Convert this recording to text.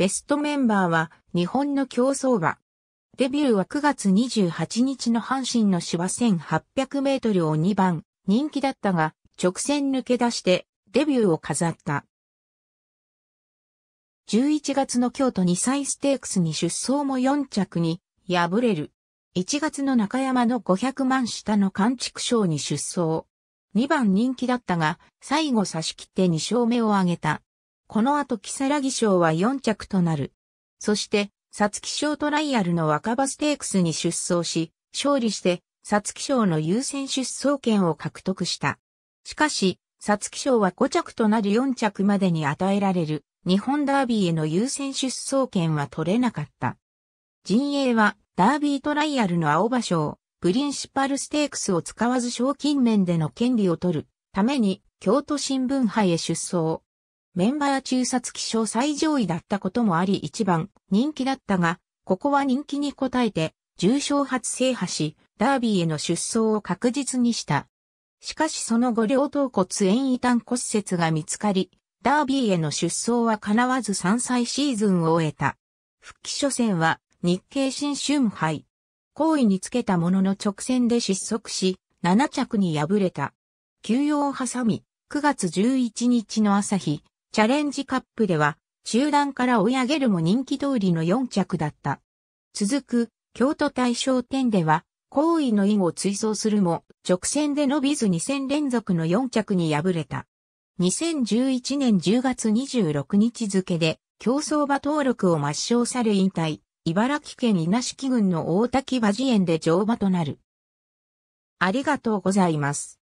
ベストメンバーは日本の競走馬。デビューは9月28日の阪神の芝1800メートルを2番、人気だったが、直線抜け出してデビューを飾った。11月の京都2歳ステークスに出走も4着に敗れる。1月の中山の500万下の関畜賞に出走。2番人気だったが、最後差し切って2勝目を挙げた。この後木ラギ賞は4着となる。そして、皐月賞トライアルの若葉ステークスに出走し、勝利して、皐月賞の優先出走権を獲得した。しかし、皐月賞は5着となる4着までに与えられる、日本ダービーへの優先出走権は取れなかった。陣営は、ダービートライアルの青葉賞、プリンシパルステークスを使わず賞金面での権利を取るために、京都新聞杯へ出走。メンバー中殺気象最上位だったこともあり一番人気だったが、ここは人気に応えて、重賞初制覇し、ダービーへの出走を確実にした。しかしその後両頭骨炎異端骨折が見つかり、ダービーへの出走は叶わず3歳シーズンを終えた。復帰初戦は日経新春杯。好位につけたものの直線で失速し、7着に敗れた。休養を挟み、9月11日の朝日、チャレンジカップでは、中段から追い上げるも人気通りの4着だった。続く、京都大賞店では、好意の意を追走するも、直線で伸びず2戦連続の4着に敗れた。2011年10月26日付で、競争馬登録を抹消され引退、茨城県稲敷郡の大滝馬事園で乗馬となる。ありがとうございます。